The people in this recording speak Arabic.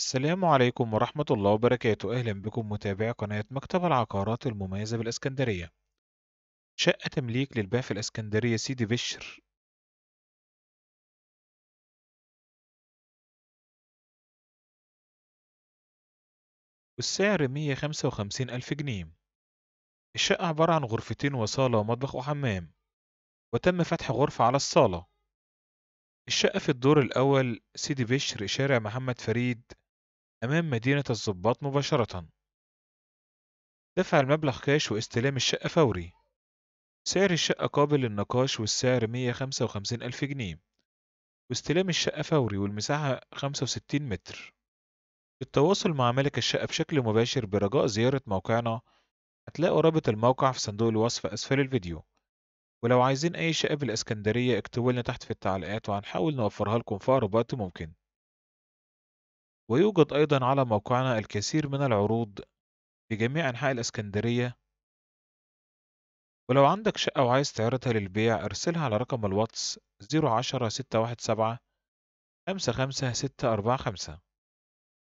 السلام عليكم ورحمة الله وبركاته أهلا بكم متابعي قناة مكتب العقارات المميزة بالإسكندرية شقة تمليك للبيع في الإسكندرية سيدي بشر والسعر وخمسين ألف جنيه الشقة عبارة عن غرفتين وصالة ومطبخ وحمام وتم فتح غرفة على الصالة الشقة في الدور الأول سيدي بشر شارع محمد فريد أمام مدينة الضباط مباشرة دفع المبلغ كاش واستلام الشقة فوري سعر الشقة قابل للنقاش والسعر 155 ألف جنيه واستلام الشقة فوري والمساحة 65 متر التواصل مع ملك الشقة بشكل مباشر برجاء زيارة موقعنا هتلاقوا رابط الموقع في صندوق الوصف أسفل الفيديو ولو عايزين أي شقة بالإسكندرية اكتبوا لنا تحت في التعليقات وهنحاول نوفرها لكم في أقرب وقت ممكن ويوجد أيضا على موقعنا الكثير من العروض في جميع أنحاء الإسكندرية ولو عندك شقة وعايز تعرضها للبيع ارسلها على رقم الواتس 010 617 55645